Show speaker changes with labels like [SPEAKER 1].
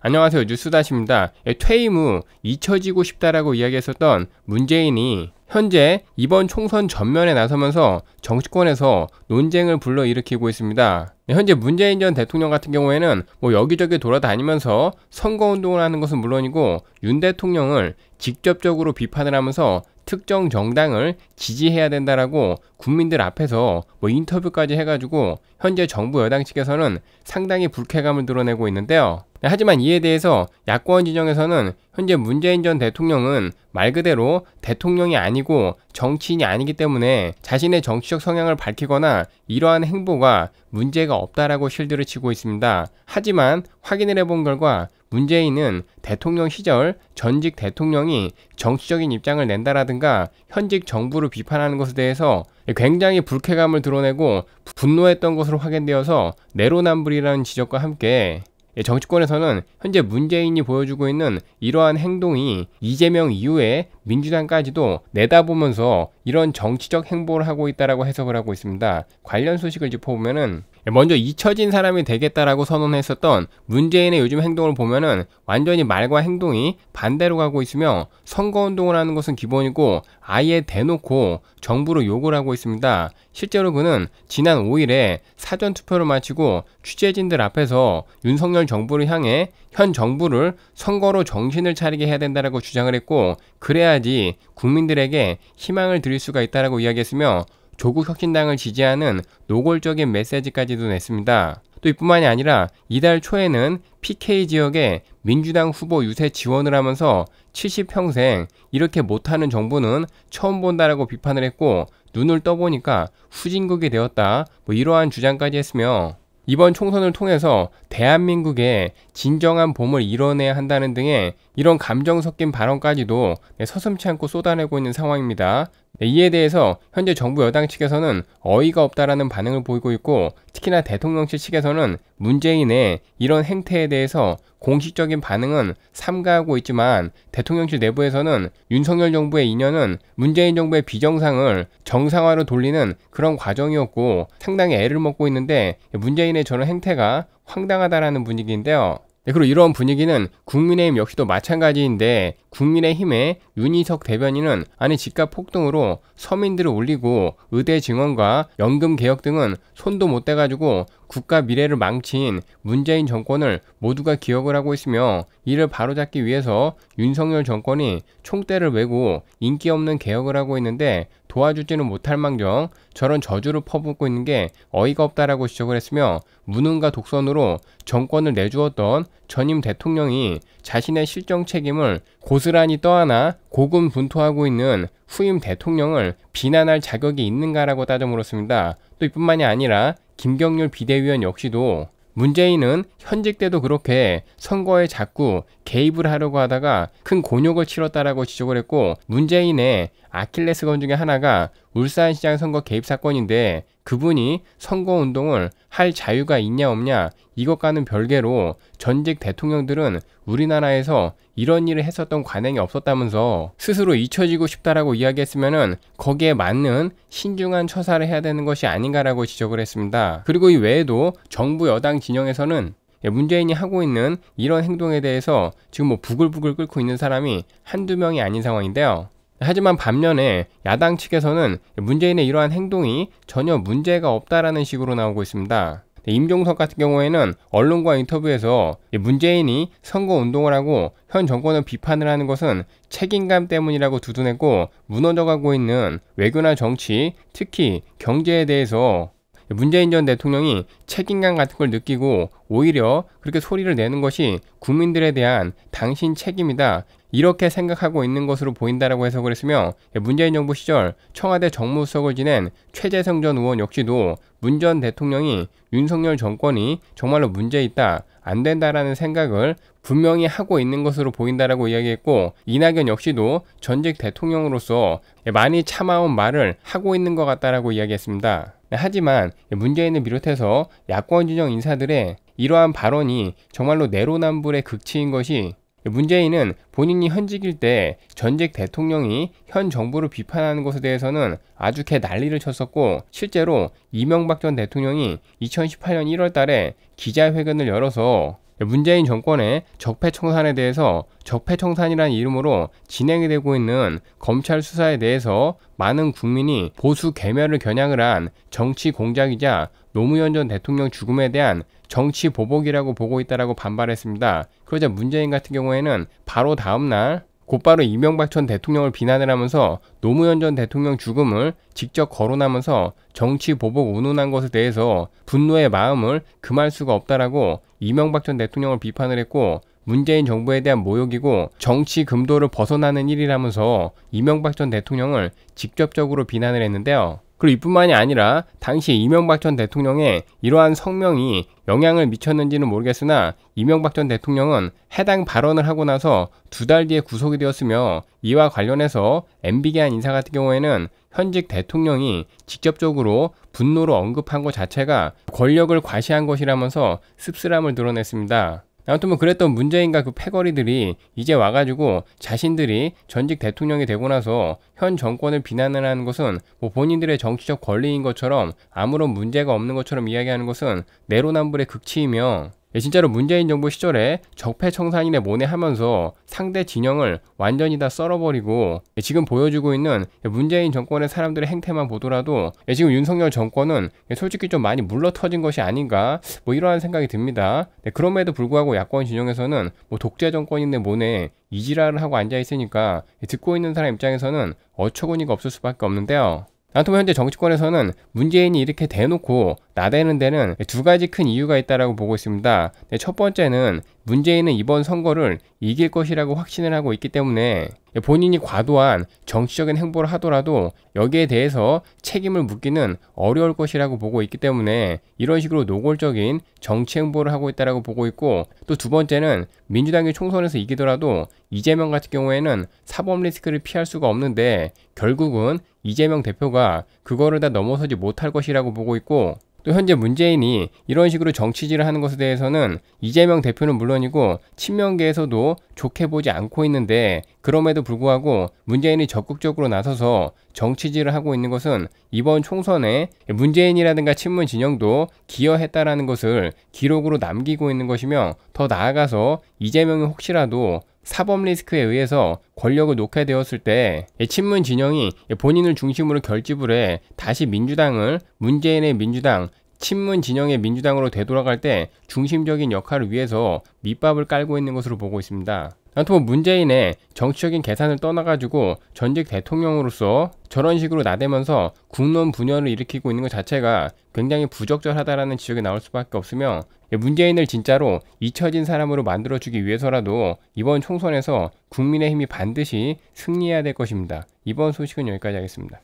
[SPEAKER 1] 안녕하세요. 뉴스다시입니다. 예, 퇴임 후 잊혀지고 싶다라고 이야기했었던 문재인이 현재 이번 총선 전면에 나서면서 정치권에서 논쟁을 불러일으키고 있습니다. 네, 현재 문재인 전 대통령 같은 경우에는 뭐 여기저기 돌아다니면서 선거운동을 하는 것은 물론이고 윤 대통령을 직접적으로 비판을 하면서 특정 정당을 지지해야 된다라고 국민들 앞에서 뭐 인터뷰까지 해가지고 현재 정부 여당 측에서는 상당히 불쾌감을 드러내고 있는데요. 네, 하지만 이에 대해서 야권 진영에서는 현재 문재인 전 대통령은 말 그대로 대통령이 아니고 정치인이 아니기 때문에 자신의 정치적 성향을 밝히거나 이러한 행보가 문제가 없다라고 실드를 치고 있습니다. 하지만 확인을 해본 결과 문재인은 대통령 시절 전직 대통령이 정치적인 입장을 낸다라든가 현직 정부를 비판하는 것에 대해서 굉장히 불쾌감을 드러내고 분노했던 것으로 확인되어서 내로남불이라는 지적과 함께 정치권에서는 현재 문재인이 보여주고 있는 이러한 행동이 이재명 이후에 민주당까지도 내다보면서 이런 정치적 행보를 하고 있다라고 해석을 하고 있습니다. 관련 소식을 짚어보면은 먼저 잊혀진 사람이 되겠다라고 선언했었던 문재인의 요즘 행동을 보면은 완전히 말과 행동이 반대로 가고 있으며 선거운동을 하는 것은 기본이고 아예 대놓고 정부로 욕을 하고 있습니다. 실제로 그는 지난 5일에 사전투표를 마치고 취재진들 앞에서 윤석열 정부를 향해 현 정부를 선거로 정신을 차리게 해야 된다라고 주장을 했고 그래야지 국민들에게 희망을 드릴 올릴 수가 있다라고 이야기했으며 조국 혁신당을 지지하는 노골적인 메시지까지도 냈습니다. 또 이뿐만이 아니라 이달 초에는 PK 지역에 민주당 후보 유세 지원을 하면서 70평생 이렇게 못하는 정부는 처음 본다라고 비판을 했고 눈을 떠보니까 후진국이 되었다 뭐 이러한 주장까지 했으며 이번 총선을 통해서 대한민국에 진정한 봄을 이뤄내야 한다는 등의 이런 감정 섞인 발언까지도 네, 서슴치 않고 쏟아내고 있는 상황입니다. 네, 이에 대해서 현재 정부 여당 측에서는 어이가 없다라는 반응을 보이고 있고 특히나 대통령실 측에서는 문재인의 이런 행태에 대해서 공식적인 반응은 삼가하고 있지만 대통령실 내부에서는 윤석열 정부의 인연은 문재인 정부의 비정상을 정상화로 돌리는 그런 과정이었고 상당히 애를 먹고 있는데 문재인의 저런 행태가 황당하다라는 분위기인데요. 네, 그리고 이런 분위기는 국민의힘 역시도 마찬가지인데 국민의힘의 윤희석 대변인은 아니 집값 폭등으로 서민들을 올리고 의대 증원과 연금 개혁 등은 손도 못 대가지고 국가 미래를 망친 문재인 정권을 모두가 기억을 하고 있으며 이를 바로잡기 위해서 윤석열 정권이 총대를 메고 인기 없는 개혁을 하고 있는데 도와주지는 못할 망정 저런 저주를 퍼붓고 있는 게 어이가 없다라고 지적을 했으며 무능과 독선으로 정권을 내주었던 전임 대통령이 자신의 실정 책임을 고 고스란히 떠안아 고군분투하고 있는 후임 대통령을 비난할 자격이 있는가라고 따져 물었습니다. 또 이뿐만이 아니라 김경률 비대위원 역시도 문재인은 현직 때도 그렇게 선거에 자꾸 개입을 하려고 하다가 큰 곤욕을 치렀다라고 지적을 했고 문재인의 아킬레스건 중에 하나가 울산시장 선거 개입 사건인데 그분이 선거운동을 할 자유가 있냐 없냐 이것과는 별개로 전직 대통령들은 우리나라에서 이런 일을 했었던 관행이 없었다면서 스스로 잊혀지고 싶다라고 이야기했으면 거기에 맞는 신중한 처사를 해야 되는 것이 아닌가라고 지적을 했습니다. 그리고 이 외에도 정부 여당 진영에서는 예, 문재인이 하고 있는 이런 행동에 대해서 지금 뭐 부글부글 끓고 있는 사람이 한두 명이 아닌 상황인데요. 하지만 반면에 야당 측에서는 문재인의 이러한 행동이 전혀 문제가 없다라는 식으로 나오고 있습니다. 네, 임종석 같은 경우에는 언론과 인터뷰에서 문재인이 선거 운동을 하고 현 정권을 비판을 하는 것은 책임감 때문이라고 두둔했고 무너져가고 있는 외교나 정치, 특히 경제에 대해서 문재인 전 대통령이 책임감 같은 걸 느끼고 오히려 그렇게 소리를 내는 것이 국민들에 대한 당신 책임이다. 이렇게 생각하고 있는 것으로 보인다라고 해석을 했으며 예, 문재인 정부 시절 청와대 정무수석을 지낸 최재성 전 의원 역시도 문 전 대통령이 윤석열 정권이 정말로 문제 있다 안 된다라는 생각을 분명히 하고 있는 것으로 보인다라고 이야기했고 이낙연 역시도 전직 대통령으로서 예, 많이 참아온 말을 하고 있는 것 같다라고 이야기했습니다. 네, 하지만 문재인을 비롯해서 야권 진영 인사들의 이러한 발언이 정말로 내로남불의 극치인 것이 문재인은 본인이 현직일 때 전직 대통령이 현 정부를 비판하는 것에 대해서는 아주 개 난리를 쳤었고 실제로 이명박 전 대통령이 2018년 1월 달에 기자회견을 열어서 문재인 정권의 적폐청산에 대해서 적폐청산이라는 이름으로 진행이 되고 있는 검찰 수사에 대해서 많은 국민이 보수 개멸을 겨냥을 한 정치 공작이자 노무현 전 대통령 죽음에 대한 정치 보복이라고 보고 있다라고 반발했습니다. 그러자 문재인 같은 경우에는 바로 다음날 곧바로 이명박 전 대통령을 비난을 하면서 노무현 전 대통령 죽음을 직접 거론하면서 정치 보복 운운한 것에 대해서 분노의 마음을 금할 수가 없다라고 이명박 전 대통령을 비판을 했고 문재인 정부에 대한 모욕이고 정치 금도를 벗어나는 일이라면서 이명박 전 대통령을 직접적으로 비난을 했는데요. 그리고 이뿐만이 아니라 당시 이명박 전 대통령의 이러한 성명이 영향을 미쳤는지는 모르겠으나 이명박 전 대통령은 해당 발언을 하고 나서 두 달 뒤에 구속이 되었으며 이와 관련해서 MB 계한 인사 같은 경우에는 현직 대통령이 직접적으로 분노로 언급한 것 자체가 권력을 과시한 것이라면서 씁쓸함을 드러냈습니다. 아무튼 뭐 그랬던 문재인과 그 패거리들이 이제 와가지고 자신들이 전직 대통령이 되고 나서 현 정권을 비난을 하는 것은 뭐 본인들의 정치적 권리인 것처럼 아무런 문제가 없는 것처럼 이야기하는 것은 내로남불의 극치이며 예, 진짜로 문재인 정부 시절에 적폐청산인의 모내하면서 상대 진영을 완전히 다 썰어버리고 예, 지금 보여주고 있는 예, 문재인 정권의 사람들의 행태만 보더라도 지금 윤석열 정권은 솔직히 좀 많이 물러터진 것이 아닌가 뭐 이러한 생각이 듭니다. 네, 그럼에도 불구하고 야권 진영에서는 뭐 독재 정권인데 모네 이지랄을 하고 앉아 있으니까 듣고 있는 사람 입장에서는 어처구니가 없을 수밖에 없는데요. 아무튼 현재 정치권에서는 문재인이 이렇게 대놓고 나대는 데는 두 가지 큰 이유가 있다라고 보고 있습니다. 네, 첫 번째는 문재인은 이번 선거를 이길 것이라고 확신을 하고 있기 때문에 네, 본인이 과도한 정치적인 행보를 하더라도 여기에 대해서 책임을 묻기는 어려울 것이라고 보고 있기 때문에 이런 식으로 노골적인 정치 행보를 하고 있다라고 보고 있고 또 두 번째는 민주당이 총선에서 이기더라도 이재명 같은 경우에는 사법 리스크를 피할 수가 없는데 결국은 이재명 대표가 그거를 다 넘어서지 못할 것이라고 보고 있고 또 현재 문재인이 이런 식으로 정치질을 하는 것에 대해서는 이재명 대표는 물론이고 친명계에서도 좋게 보지 않고 있는데 그럼에도 불구하고 문재인이 적극적으로 나서서 정치질을 하고 있는 것은 이번 총선에 문재인이라든가 친문 진영도 기여했다라는 것을 기록으로 남기고 있는 것이며 더 나아가서 이재명이 혹시라도 사법 리스크에 의해서 권력을 놓게 되었을 때 친문 진영이 본인을 중심으로 결집을 해 다시 민주당을 문재인의 민주당 친문 진영의 민주당으로 되돌아갈 때 중심적인 역할을 위해서 밑밥을 깔고 있는 것으로 보고 있습니다. 아무튼 뭐 문재인의 정치적인 계산을 떠나가지고 전직 대통령으로서 저런 식으로 나대면서 국론 분열을 일으키고 있는 것 자체가 굉장히 부적절하다라는 지적이 나올 수밖에 없으며 문재인을 진짜로 잊혀진 사람으로 만들어주기 위해서라도 이번 총선에서 국민의힘이 반드시 승리해야 될 것입니다. 이번 소식은 여기까지 하겠습니다.